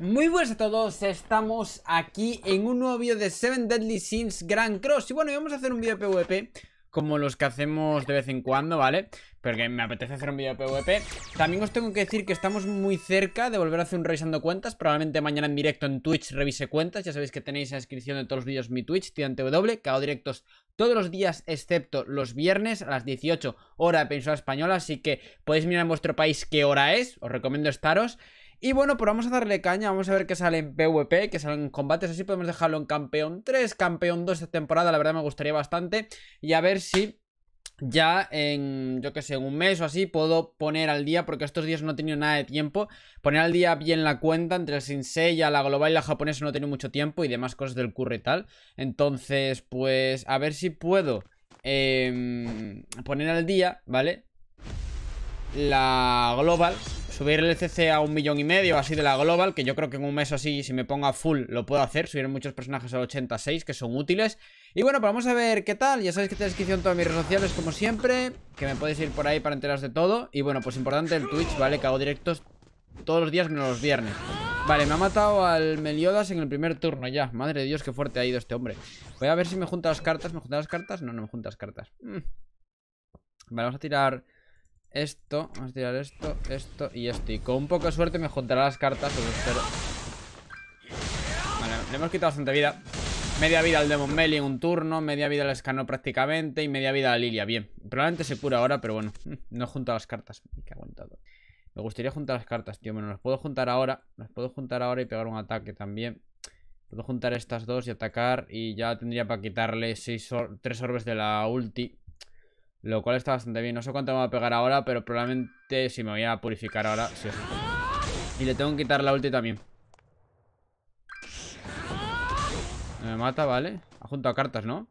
Muy buenas a todos, estamos aquí en un nuevo vídeo de 7 Deadly Sins Grand Cross Y bueno, vamos a hacer un vídeo de PvP como los que hacemos de vez en cuando, ¿vale? Porque me apetece hacer un vídeo de PvP También os tengo que decir que estamos muy cerca de volver a hacer un revisando cuentas Probablemente mañana en directo en Twitch revise cuentas Ya sabéis que tenéis la descripción de todos los vídeos mi Twitch, TNTW Que hago directos todos los días excepto los viernes a las 18 hora de Península Española Así que podéis mirar en vuestro país qué hora es, os recomiendo estaros y bueno, pues vamos a darle caña, vamos a ver qué sale en PvP, que en combates, así podemos dejarlo en campeón 3, campeón 2 esta temporada, la verdad me gustaría bastante. Y a ver si ya en, yo que sé, un mes o así puedo poner al día, porque estos días no he tenido nada de tiempo, poner al día bien la cuenta entre el Sinseya, la global y la japonesa no he tenido mucho tiempo y demás cosas del curry y tal. Entonces, pues a ver si puedo em, poner al día, ¿vale? La global subir el CC a un millón y medio así de la global, que yo creo que en un mes así, si me pongo a full, lo puedo hacer, subir muchos personajes al 86 que son útiles. Y bueno, pues vamos a ver qué tal, ya sabéis que tenéis descripción todas mis redes sociales como siempre, que me podéis ir por ahí para enteraros de todo. Y bueno, pues importante el Twitch, ¿vale? Que hago directos todos los días menos los viernes. Vale, me ha matado al Meliodas en el primer turno ya Madre de Dios, qué fuerte ha ido este hombre Voy a ver si me junta las cartas ¿Me junta las cartas? No, no me junta las cartas mm. Vale, vamos a tirar esto, vamos a tirar esto, esto y esto. Y con un poco de suerte me juntará las cartas, espero. Vale, le hemos quitado bastante vida. Media vida al Demon Melee en un turno, media vida al Escano prácticamente y media vida a Lilia. Bien, probablemente se cura ahora, pero bueno, no he juntado las cartas. Me aguantado. Me gustaría juntar las cartas, tío. Bueno, las puedo juntar ahora. Las puedo juntar ahora y pegar un ataque también. Puedo juntar estas dos y atacar y ya tendría para quitarle seis tres orbes de la ulti. Lo cual está bastante bien. No sé cuánto me va a pegar ahora, pero probablemente si me voy a purificar ahora, sí. Y le tengo que quitar la ulti también. Me mata, vale. Ha juntado cartas, ¿no?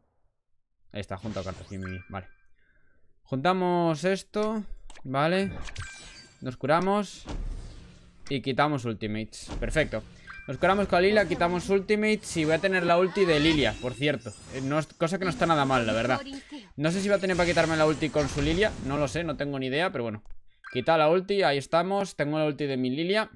Ahí está, ha juntado cartas. vale. Juntamos esto, vale. Nos curamos. Y quitamos ultimates. Perfecto. Nos curamos con Lilia, quitamos ultimate Y voy a tener la ulti de Lilia, por cierto eh, no Cosa que no está nada mal, la verdad No sé si va a tener para quitarme la ulti con su Lilia No lo sé, no tengo ni idea, pero bueno Quita la ulti, ahí estamos Tengo la ulti de mi Lilia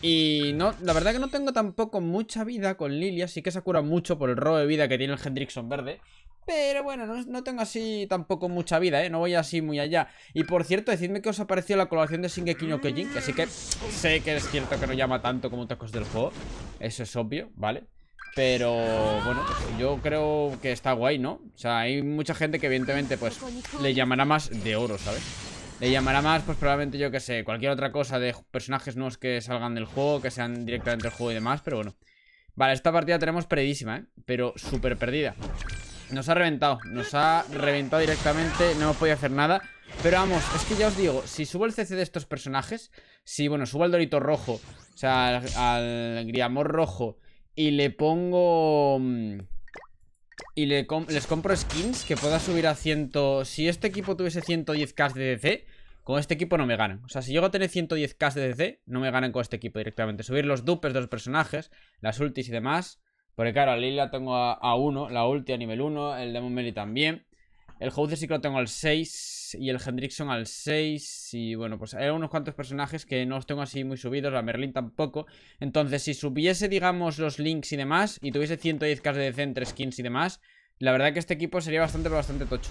y no, la verdad que no tengo tampoco mucha vida con Lilia, sí que se cura mucho por el robo de vida que tiene el Hendrickson verde pero bueno, no, tengo así tampoco mucha vida, ¿eh? No voy así muy allá. Y por cierto, decidme que os ha parecido la colaboración de Shingeki no Así que que sé que es cierto que no llama tanto como otras cosas del juego. Eso es obvio, ¿vale? Pero bueno, yo creo que está guay, ¿no? O sea, hay mucha gente que evidentemente pues le llamará más de oro, ¿sabes? Le llamará más, pues probablemente yo que sé, cualquier otra cosa de personajes nuevos que salgan del juego, que sean directamente del juego y demás, pero bueno. Vale, esta partida tenemos perdidísima, ¿eh? Pero súper perdida. Nos ha reventado, nos ha reventado directamente No hemos podido hacer nada Pero vamos, es que ya os digo, si subo el CC de estos personajes Si, bueno, subo al Dorito rojo O sea, al, Griamor rojo Y le pongo... Mm, y le les compro skins que pueda subir a 100... Si este equipo tuviese 110k de DC Con este equipo no me ganan O sea, si llego a tener 110k de DC No me ganan con este equipo directamente Subir los dupes de los personajes Las ultis y demás porque claro, a Lila tengo a 1, la ulti a nivel 1, el Demon Melee también. El Houser sí que lo tengo al 6 y el Hendrickson al 6 y bueno, pues hay unos cuantos personajes que no los tengo así muy subidos, la Merlin tampoco. Entonces, si subiese, digamos, los links y demás y tuviese 110k de DC skins y demás, la verdad que este equipo sería bastante, bastante tocho.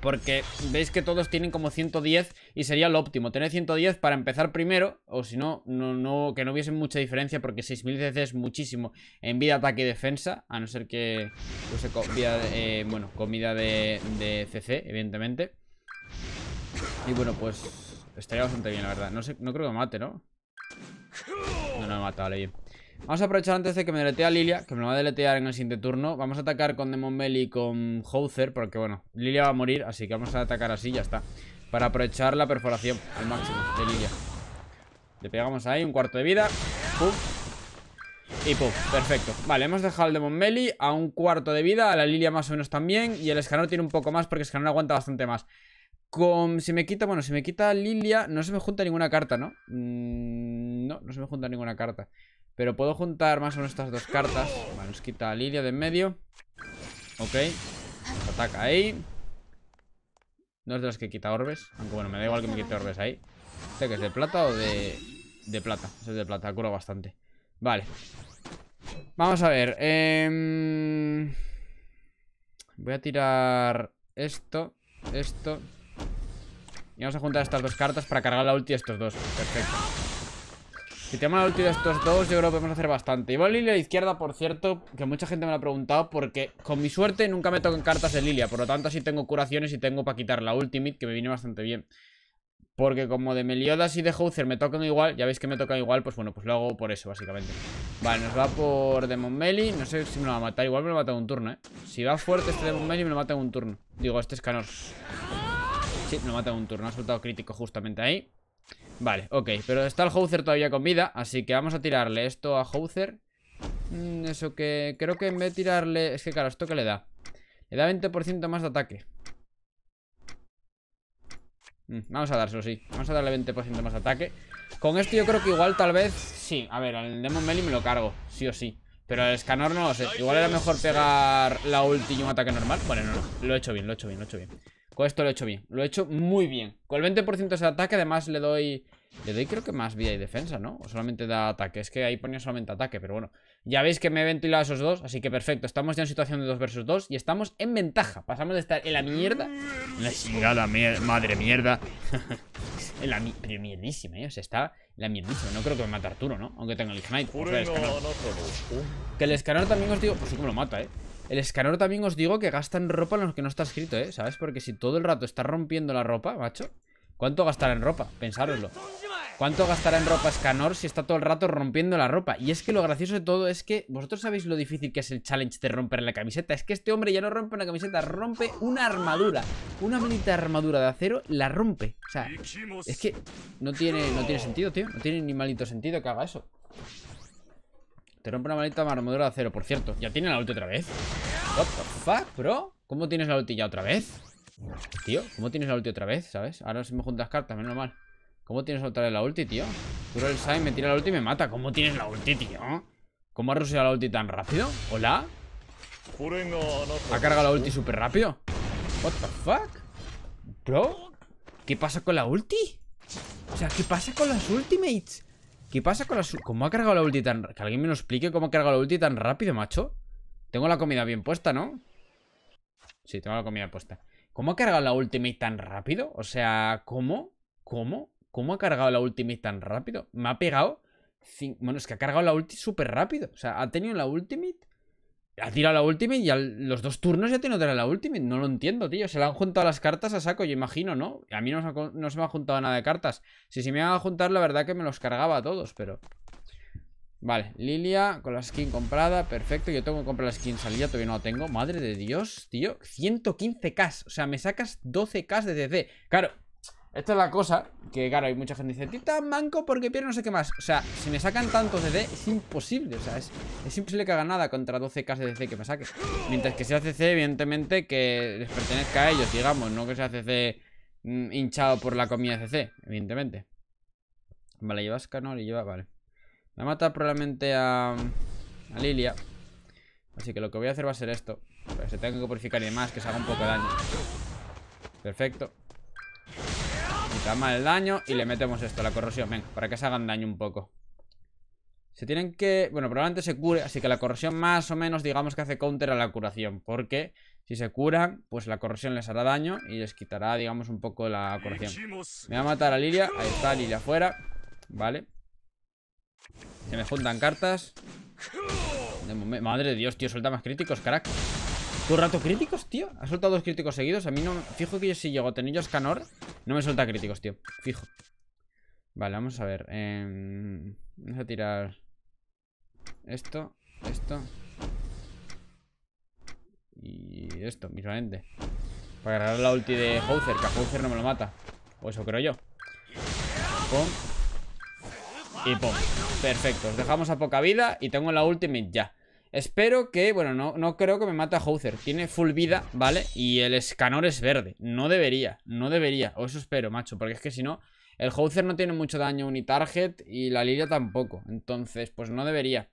Porque veis que todos tienen como 110 y sería lo óptimo. Tener 110 para empezar primero, o si no, que no hubiese mucha diferencia porque 6000 CC es muchísimo en vida, ataque y defensa. A no ser que use comida, eh, bueno, comida de, CC, evidentemente. Y bueno, pues estaría bastante bien, la verdad. No, no creo que mate, ¿no? No, no me mata, vale, bien. Vamos a aprovechar antes de que me deletea Lilia, que me lo va a deletear en el siguiente turno. Vamos a atacar con Demon Belly y con Houser, porque bueno, Lilia va a morir, así que vamos a atacar así ya está. Para aprovechar la perforación al máximo de Lilia. Le pegamos ahí un cuarto de vida. Pum. Y pum, perfecto Vale, hemos dejado al Demon Meli a un cuarto de vida A la Lilia más o menos también Y el Escanor tiene un poco más porque el Escanor aguanta bastante más Con... Si me quita, bueno, si me quita Lilia No se me junta ninguna carta, ¿no? Mm, no, no se me junta ninguna carta pero puedo juntar más o menos estas dos cartas Vale, nos quita a Lilia de en medio Ok nos Ataca ahí No es de las que quita orbes Aunque bueno, me da igual que me quite orbes ahí Sé este que es de plata o de... De plata, este es de plata, cura bastante Vale Vamos a ver em, Voy a tirar esto Esto Y vamos a juntar estas dos cartas para cargar la ulti a estos dos Perfecto si te la ulti de estos dos, yo creo que podemos hacer bastante. Igual Lilia izquierda, por cierto, que mucha gente me lo ha preguntado, porque con mi suerte nunca me tocan cartas de Lilia. Por lo tanto, así tengo curaciones y tengo para quitar la ultimate, que me viene bastante bien. Porque como de Meliodas y de Houser me tocan igual, ya veis que me tocan igual, pues bueno, pues lo hago por eso, básicamente. Vale, nos va por Demon Meli. No sé si me lo va a matar, igual me lo mata en un turno, ¿eh? Si va fuerte este Demon Meli, me lo mata en un turno. Digo, este es Sí, me lo mata en un turno, ha soltado crítico justamente ahí. Vale, ok, pero está el Houser todavía con vida Así que vamos a tirarle esto a Houser mm, Eso que... Creo que en vez de tirarle... Es que claro, ¿esto que le da? Le da 20% más de ataque mm, Vamos a dárselo, sí Vamos a darle 20% más de ataque Con esto yo creo que igual tal vez... Sí, a ver, al Demon Meli me lo cargo Sí o sí pero al Scanor no lo sé. Igual era mejor pegar la ulti y un ataque normal. Bueno, no, no. Lo he hecho bien, lo he hecho bien, lo he hecho bien esto lo he hecho bien. Lo he hecho muy bien. Con el 20% de ataque, además le doy... Le doy creo que más vida y defensa, ¿no? O solamente da ataque. Es que ahí ponía solamente ataque, pero bueno. Ya veis que me he ventilado esos dos, así que perfecto. Estamos ya en situación de 2 versus 2 y estamos en ventaja. Pasamos de estar en la mierda. En la chingada madre mierda. en la pero mierdísima, ¿eh? O sea, está en la mierdísima. No creo que me mate Arturo, ¿no? Aunque tenga el Ignite. Pues, que el escanor también os digo, pues sí que me lo mata, ¿eh? El escanor también os digo que gastan ropa en lo que no está escrito, ¿eh? ¿Sabes? Porque si todo el rato está rompiendo la ropa, macho ¿Cuánto gastará en ropa? Pensároslo ¿Cuánto gastará en ropa escanor si está todo el rato rompiendo la ropa? Y es que lo gracioso de todo es que vosotros sabéis lo difícil que es el challenge de romper la camiseta. Es que este hombre ya no rompe una camiseta, rompe una armadura. Una maldita armadura de acero la rompe. O sea, es que no tiene, no tiene sentido, tío. No tiene ni malito sentido que haga eso. Te rompe una maleta armadura de acero, por cierto. ¿Ya tiene la ulti otra vez? What the fuck, bro? ¿Cómo tienes la ulti ya otra vez? Tío, ¿cómo tienes la ulti otra vez? ¿Sabes? Ahora si me juntas cartas, menos mal. ¿Cómo tienes otra vez la ulti, tío? Duro el Sai, me tira la ulti y me mata. ¿Cómo tienes la ulti, tío? ¿Cómo ha rusado la ulti tan rápido? ¿Hola? ¿Ha cargado la ulti súper rápido? What the fuck? Bro, ¿qué pasa con la ulti? O sea, ¿qué pasa con las ultimates? ¿Qué pasa con la... ¿Cómo ha cargado la ulti tan... Que alguien me lo explique cómo ha cargado la ulti tan rápido, macho. Tengo la comida bien puesta, ¿no? Sí, tengo la comida puesta. ¿Cómo ha cargado la ultimate tan rápido? O sea, ¿cómo? ¿Cómo? ¿Cómo ha cargado la ultimate tan rápido? Me ha pegado... Bueno, es que ha cargado la ulti súper rápido. O sea, ha tenido la ultimate ha tirado la última y a los dos turnos ya tiene otra la Ultimate. No lo entiendo, tío. Se le han juntado las cartas a saco, yo imagino, ¿no? A mí no, se, me ha juntado nada de cartas. Si se me iban a juntar, la verdad que me los cargaba a todos, pero... Vale, Lilia con la skin comprada, perfecto. Yo tengo que comprar la skin salida, todavía no la tengo. Madre de Dios, tío. 115k, o sea, me sacas 12k de DC. Claro, esta es la cosa que, claro, hay mucha gente que dice Tita manco porque pierde no sé qué más O sea, si me sacan tantos CD, es imposible O sea, es, imposible que haga nada contra 12k de CC que me saque Mientras que hace CC, evidentemente, que les pertenezca a ellos, digamos No que sea CC mm, hinchado por la comida CC, evidentemente Vale, llevas Canor y lleva... Vale la mata probablemente a... Lilia Así que lo que voy a hacer va a ser esto se tenga que purificar y demás Que se haga un poco de daño Perfecto Quita el daño y le metemos esto, la corrosión. Venga, para que se hagan daño un poco. Se tienen que... Bueno, probablemente se cure, así que la corrosión más o menos digamos que hace counter a la curación, porque si se curan, pues la corrosión les hará daño y les quitará, digamos, un poco la corrosión. Me va a matar a Lilia, ahí está Lilia afuera, vale. Se me juntan cartas. madre de Dios, tío, suelta más críticos, crack. ¿Tu rato críticos, tío? ¿Ha soltado dos críticos seguidos? A mí no... Fijo que yo si llego a tener No me suelta críticos, tío Fijo Vale, vamos a ver em, Vamos a tirar Esto Esto Y esto, mismamente Para agarrar la ulti de Houser Que a no me lo mata O eso creo yo Pum Y pum Perfecto, os dejamos a poca vida Y tengo la ultimate ya Espero que, bueno, no, no creo que me mate a Hauser Tiene full vida, ¿vale? Y el escanor es verde No debería, no debería O eso espero, macho Porque es que si no, el Hauser no tiene mucho daño unitarget Y la Lilia tampoco Entonces, pues no debería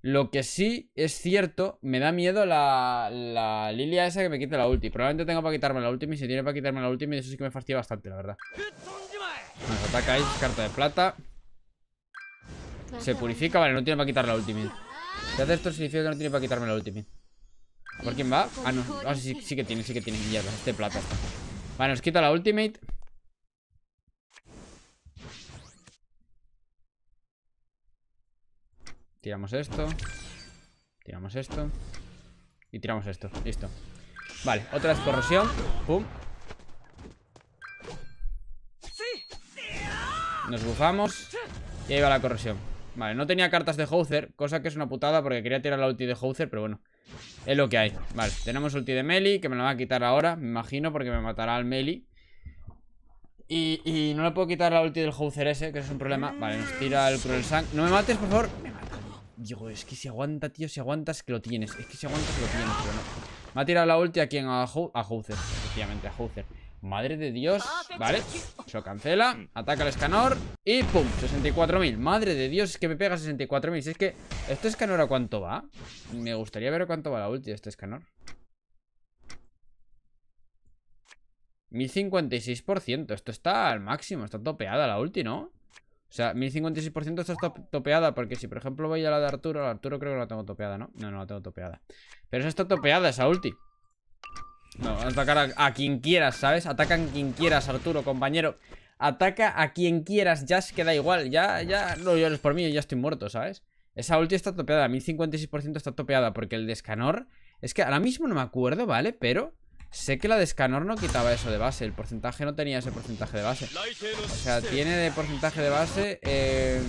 Lo que sí es cierto Me da miedo la, la Lilia esa que me quite la ulti Probablemente tenga para quitarme la ulti Y si tiene para quitarme la ulti Eso sí que me fastidia bastante, la verdad Nos ataca carta de plata Se purifica, vale, no tiene para quitar la última si hace esto significa que no tiene para quitarme la ultimate. ¿Por quién va? Ah, no. Ah, sí, sí que tiene, sí que tiene. Mierda, este plata Vale, nos quita la ultimate. Tiramos esto. Tiramos esto. Y tiramos esto. Listo. Vale, otra vez corrosión. Pum. Nos bufamos. Y ahí va la corrosión. Vale, no tenía cartas de Houser, cosa que es una putada porque quería tirar la ulti de Houser, pero bueno. Es lo que hay. Vale, tenemos ulti de Meli, que me la va a quitar ahora, me imagino, porque me matará al Meli. Y, y, no le puedo quitar la ulti del Houser ese, que es un problema. Vale, nos tira el Cruel Sang. No me mates, por favor. Me mata. Digo, es que si aguanta, tío, si aguantas que lo tienes. Es que si aguantas que lo tienes, pero no. Me ha tirado la ulti a quien? A, a Houser, efectivamente, a Houser. Madre de Dios, ah, vale Eso cancela, mm. ataca el escanor Y pum, 64.000 Madre de Dios, es que me pega 64.000 Si es que, ¿este escanor a cuánto va? Me gustaría ver a cuánto va la ulti este escanor 1056% Esto está al máximo, está topeada la ulti, ¿no? O sea, 1056% esto está topeada Porque si por ejemplo voy a la de Arturo Arturo creo que la tengo topeada, ¿no? No, no la tengo topeada Pero esa está topeada, esa ulti no, atacar a, quien quieras, ¿sabes? Atacan quien quieras, Arturo, compañero. Ataca a quien quieras, ya se queda igual. Ya, ya, no llores por mí, yo ya estoy muerto, ¿sabes? Esa ulti está topeada, 1056% está topeada porque el de Es que ahora mismo no me acuerdo, ¿vale? Pero sé que la de no quitaba eso de base. El porcentaje no tenía ese porcentaje de base. O sea, tiene de porcentaje de base... Eh...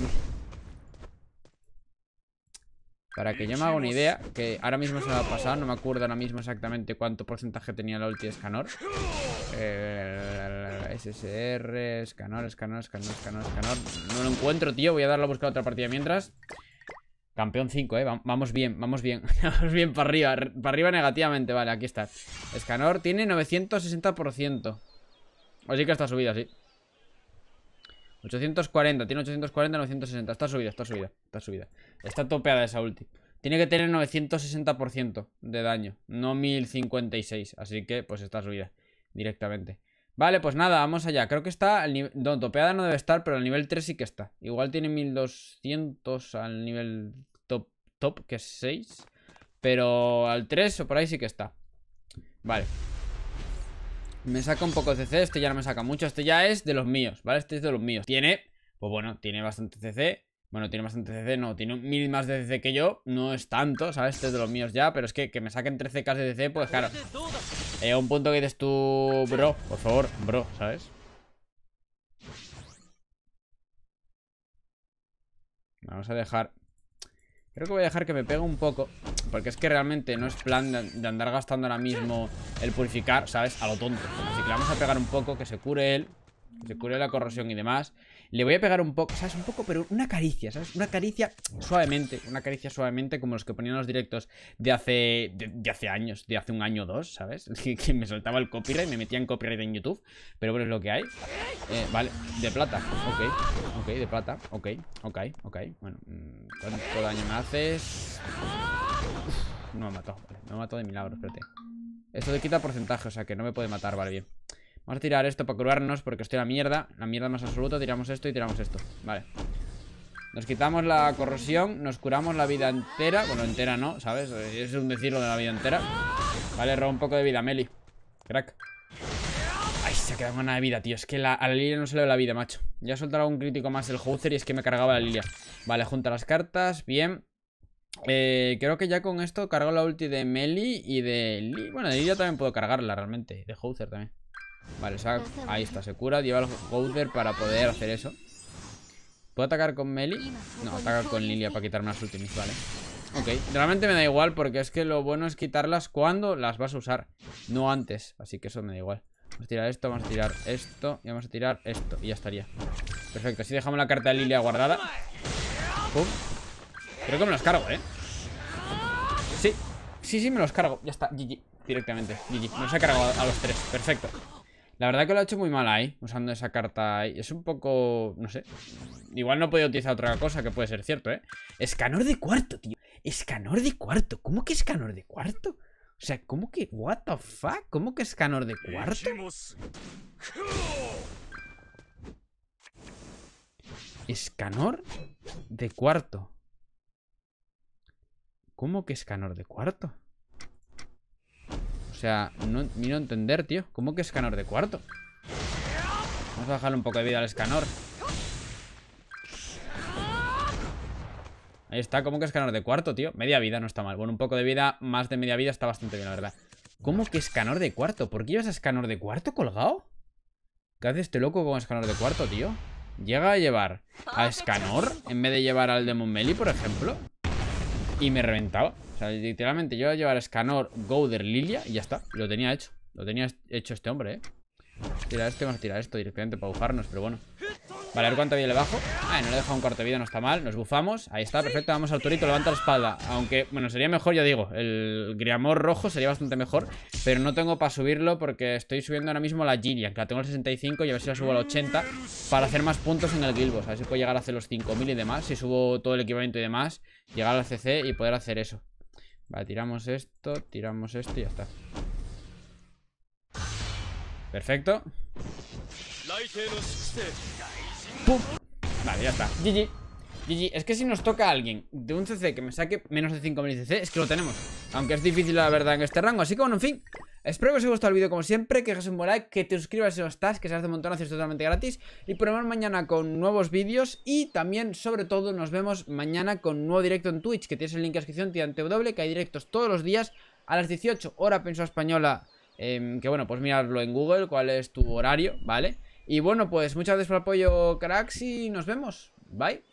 Para que yo me haga una idea, que ahora mismo se me ha pasado, no me acuerdo ahora mismo exactamente cuánto porcentaje tenía el ulti de SSR, eh, Scanor, Scanor, Scanor, Scanor, No lo encuentro, tío. Voy a darle a buscar otra partida mientras. Campeón 5, eh. Vamos bien, vamos bien. vamos bien para arriba. Para arriba negativamente, vale, aquí está. Escanor tiene 960%. Así que está subida, sí. 840, tiene 840, 960. Está subida, está subida, está subida. Está topeada esa ulti. Tiene que tener 960% de daño, no 1056. Así que, pues está subida directamente. Vale, pues nada, vamos allá. Creo que está... Al nivel... No, topeada no debe estar, pero al nivel 3 sí que está. Igual tiene 1200 al nivel top, top que es 6. Pero al 3 o por ahí sí que está. Vale. Me saca un poco de CC, este ya no me saca mucho Este ya es de los míos, ¿vale? Este es de los míos Tiene, pues bueno, tiene bastante CC Bueno, tiene bastante CC, no, tiene mil más de CC que yo No es tanto, ¿sabes? Este es de los míos ya Pero es que que me saquen 13k de CC, pues claro eh, un punto que dices tú, bro Por favor, bro, ¿sabes? Vamos a dejar Creo que voy a dejar que me pegue un poco Porque es que realmente no es plan de, andar gastando ahora mismo El purificar, ¿sabes? A lo tonto Así que le vamos a pegar un poco, que se cure él Que se cure la corrosión y demás le voy a pegar un poco, ¿sabes? Un poco, pero una caricia, ¿sabes? Una caricia suavemente, una caricia suavemente como los que ponían los directos de hace, de, hace años, de hace un año o dos, ¿sabes? Que, me soltaba el copyright, me metía en copyright en YouTube, pero bueno, es lo que hay. Eh, vale, de plata, ok, ok, de plata, ok, ok, ok. Bueno, mm, ¿cuánto daño me haces? no me ha matado, vale, me ha matado de milagro, espérate. Esto te quita porcentaje, o sea que no me puede matar, vale, bien. Vamos a tirar esto para curarnos porque estoy la mierda. La mierda más absoluta. Tiramos esto y tiramos esto. Vale. Nos quitamos la corrosión. Nos curamos la vida entera. Bueno, entera no, ¿sabes? Es un decirlo de la vida entera. Vale, roba un poco de vida, Meli. Crack. Ay, se ha quedado con una de vida, tío. Es que a la Lilia no se le ve la vida, macho. Ya soltado un crítico más el Houser y es que me cargaba la Lilia. Vale, junta las cartas. Bien. Eh, creo que ya con esto cargo la ulti de Meli y de... Bueno, de Lilia también puedo cargarla realmente. De Houser también. Vale, ahí está, se cura Lleva el Gouder para poder hacer eso ¿Puedo atacar con Meli? No, ataca con Lilia para quitarme las últimas, vale Ok, realmente me da igual porque es que lo bueno es quitarlas cuando las vas a usar No antes, así que eso me da igual Vamos a tirar esto, vamos a tirar esto Y vamos a tirar esto, y ya estaría Perfecto, así dejamos la carta de Lilia guardada Pum Creo que me las cargo, ¿eh? Sí, sí, sí, me los cargo Ya está, GG, directamente GG, me los he cargado a los tres, perfecto la verdad que lo ha hecho muy mal ahí, usando esa carta ahí. Es un poco... no sé. Igual no podía utilizar otra cosa, que puede ser cierto, ¿eh? Escanor de cuarto, tío. Escanor de cuarto. ¿Cómo que escanor de cuarto? O sea, ¿cómo que... what the fuck? ¿Cómo que escanor de cuarto? Escanor de cuarto. ¿Cómo que escanor de cuarto? O sea, no miro entender, tío ¿Cómo que escanor de cuarto? Vamos a bajarle un poco de vida al escanor Ahí está, ¿cómo que escanor de cuarto, tío? Media vida no está mal Bueno, un poco de vida, más de media vida está bastante bien, la verdad ¿Cómo que escanor de cuarto? ¿Por qué llevas a escanor de cuarto colgado? ¿Qué hace este loco con escanor de cuarto, tío? Llega a llevar a escanor En vez de llevar al Demon Meli, por ejemplo Y me reventado o sea, literalmente yo voy a llevar a Scanor, Gouder, Lilia y ya está. Lo tenía hecho. Lo tenía hecho este hombre, ¿eh? tirar esto vamos a tirar esto directamente para bufarnos, pero bueno. Vale, a ver cuánta vida le bajo. Ah, no le he dejado un corte de vida, no está mal. Nos bufamos. Ahí está, perfecto. Vamos al torito, levanta la espalda Aunque, bueno, sería mejor, ya digo. El Griamor rojo sería bastante mejor. Pero no tengo para subirlo porque estoy subiendo ahora mismo la Gillian, que la tengo al 65 y a ver si la subo al 80 para hacer más puntos en el Gilbos. A ver si puedo llegar a hacer los 5000 y demás. Si subo todo el equipamiento y demás, llegar al CC y poder hacer eso. Vale, tiramos esto, tiramos esto y ya está. Perfecto. Vale, ya está. GG. Gigi, es que si nos toca alguien de un CC que me saque menos de 5000 CC, es que lo tenemos. Aunque es difícil la verdad en este rango. Así que bueno, en fin. Espero que os haya gustado el vídeo como siempre, que dejes un like, que te suscribas si no estás, que se hace un montón, haces totalmente gratis. Y probar mañana con nuevos vídeos y también, sobre todo, nos vemos mañana con un nuevo directo en Twitch, que tienes el link en la descripción, tirante W, que hay directos todos los días a las 18, hora penso española, em, que bueno, pues mirarlo en Google, cuál es tu horario, ¿vale? Y bueno, pues muchas gracias por el apoyo, cracks, y nos vemos. Bye.